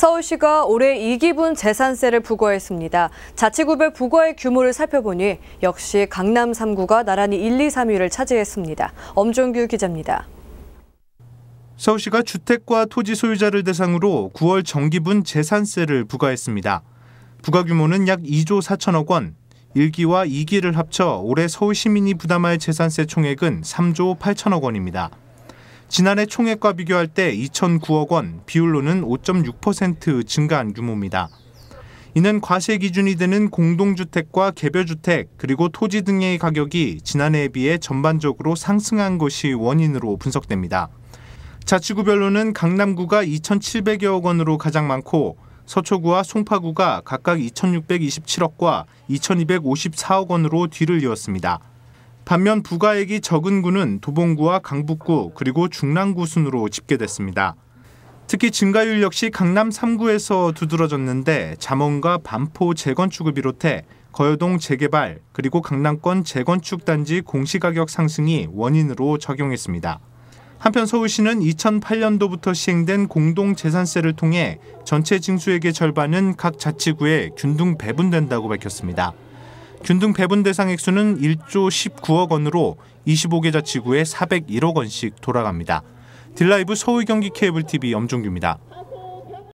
서울시가 올해 2기분 재산세를 부과했습니다. 자치구별 부과의 규모를 살펴보니 역시 강남 3구가 나란히 1, 2, 3위를 차지했습니다. 엄종규 기자입니다. 서울시가 주택과 토지 소유자를 대상으로 9월 정기분 재산세를 부과했습니다. 부과 규모는 약 2조 4천억 원, 1기와 2기를 합쳐 올해 서울 시민이 부담할 재산세 총액은 3조 8천억 원입니다. 지난해 총액과 비교할 때 2,009억 원, 비율로는 5.6% 증가한 규모입니다. 이는 과세 기준이 되는 공동주택과 개별주택 그리고 토지 등의 가격이 지난해에 비해 전반적으로 상승한 것이 원인으로 분석됩니다. 자치구별로는 강남구가 2,700여억 원으로 가장 많고 서초구와 송파구가 각각 2,627억과 2,254억 원으로 뒤를 이었습니다. 반면 부가액이 적은 구는 도봉구와 강북구 그리고 중랑구 순으로 집계됐습니다. 특히 증가율 역시 강남 3구에서 두드러졌는데 잠원과 반포 재건축을 비롯해 거여동 재개발 그리고 강남권 재건축 단지 공시가격 상승이 원인으로 적용했습니다. 한편 서울시는 2008년도부터 시행된 공동재산세를 통해 전체 징수액의 절반은 각 자치구에 균등 배분된다고 밝혔습니다. 균등 배분 대상 액수는 1조 19억 원으로 25개 자치구에 401억 원씩 돌아갑니다. 딜라이브 서울 경기 케이블 TV 엄중규입니다.